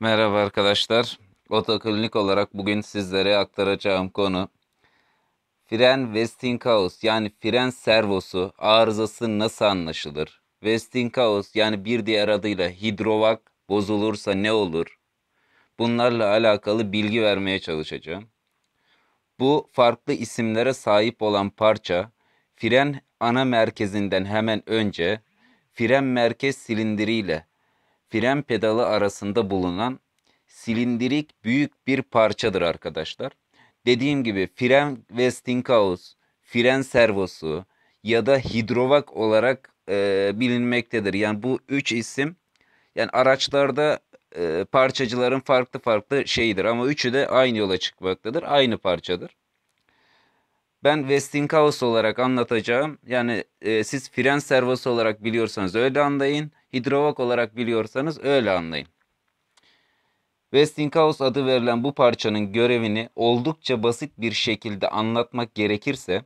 Merhaba arkadaşlar. Otoklinik olarak bugün sizlere aktaracağım konu fren Westinghouse yani fren servosu arızası nasıl anlaşılır? Westinghouse yani bir diğer adıyla hidrovak bozulursa ne olur? Bunlarla alakalı bilgi vermeye çalışacağım. Bu farklı isimlere sahip olan parça fren ana merkezinden hemen önce fren merkez silindiriyle fren pedalı arasında bulunan silindirik büyük bir parçadır arkadaşlar. Dediğim gibi fren Westinghouse, fren servosu ya da hidrovak olarak e, bilinmektedir. Yani bu üç isim yani araçlarda e, parçacıların farklı farklı şeyidir ama üçü de aynı yola çıkmaktadır. Aynı parçadır. Ben Westinghouse olarak anlatacağım. Yani e, siz fren servosu olarak biliyorsanız öyle anlayın. Hidrovak olarak biliyorsanız öyle anlayın. Westinghouse adı verilen bu parçanın görevini oldukça basit bir şekilde anlatmak gerekirse,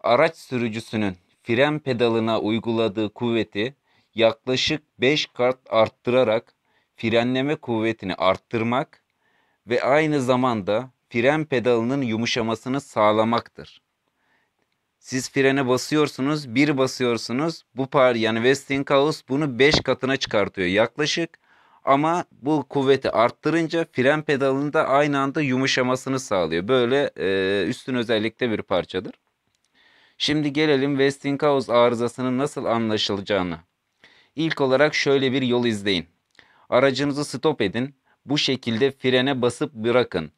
araç sürücüsünün fren pedalına uyguladığı kuvveti yaklaşık 5 kat arttırarak frenleme kuvvetini arttırmak ve aynı zamanda fren pedalının yumuşamasını sağlamaktır. Siz frene basıyorsunuz, bir basıyorsunuz. Bu par yani Westinghouse bunu 5 katına çıkartıyor yaklaşık. Ama bu kuvveti arttırınca fren pedalını da aynı anda yumuşamasını sağlıyor. Böyle e, üstün özellikte bir parçadır. Şimdi gelelim Westinghouse arızasının nasıl anlaşılacağını. İlk olarak şöyle bir yol izleyin. Aracınızı stop edin. Bu şekilde frene basıp bırakın.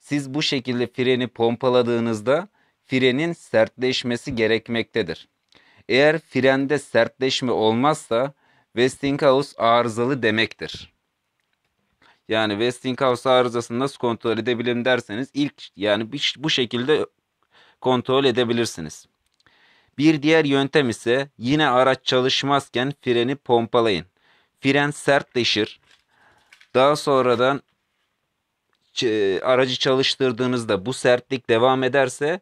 Siz bu şekilde freni pompaladığınızda frenin sertleşmesi gerekmektedir. Eğer frende sertleşme olmazsa Westinghouse arızalı demektir. Yani Westinghouse arızasını nasıl kontrol edebilirim derseniz ilk yani bu şekilde kontrol edebilirsiniz. Bir diğer yöntem ise yine araç çalışmazken freni pompalayın. Fren sertleşir. Daha sonradan e, aracı çalıştırdığınızda bu sertlik devam ederse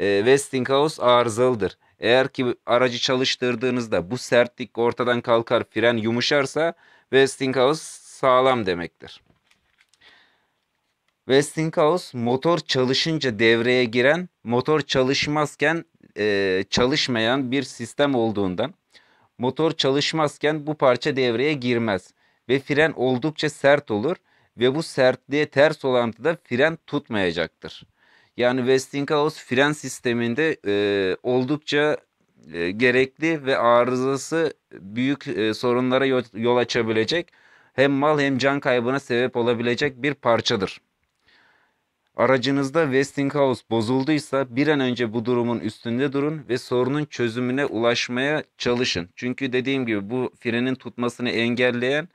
e, Westinghouse arızalıdır. Eğer ki aracı çalıştırdığınızda bu sertlik ortadan kalkar, fren yumuşarsa Westinghouse sağlam demektir. Westinghouse motor çalışınca devreye giren, motor çalışmazken e, çalışmayan bir sistem olduğundan motor çalışmazken bu parça devreye girmez ve fren oldukça sert olur ve bu sertliğe ters olantıda fren tutmayacaktır. Yani Westinghouse fren sisteminde e, oldukça e, gerekli ve arızası büyük e, sorunlara yol, açabilecek hem mal hem can kaybına sebep olabilecek bir parçadır. Aracınızda Westinghouse bozulduysa bir an önce bu durumun üstünde durun ve sorunun çözümüne ulaşmaya çalışın. Çünkü dediğim gibi bu frenin tutmasını engelleyen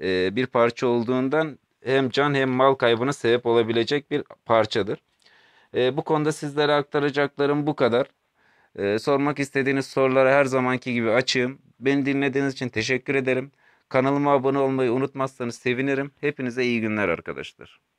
e, bir parça olduğundan hem can hem mal kaybına sebep olabilecek bir parçadır. E, bu konuda sizlere aktaracaklarım bu kadar. E, sormak istediğiniz sorulara her zamanki gibi açığım. Beni dinlediğiniz için teşekkür ederim. Kanalıma abone olmayı unutmazsanız sevinirim. Hepinize iyi günler arkadaşlar.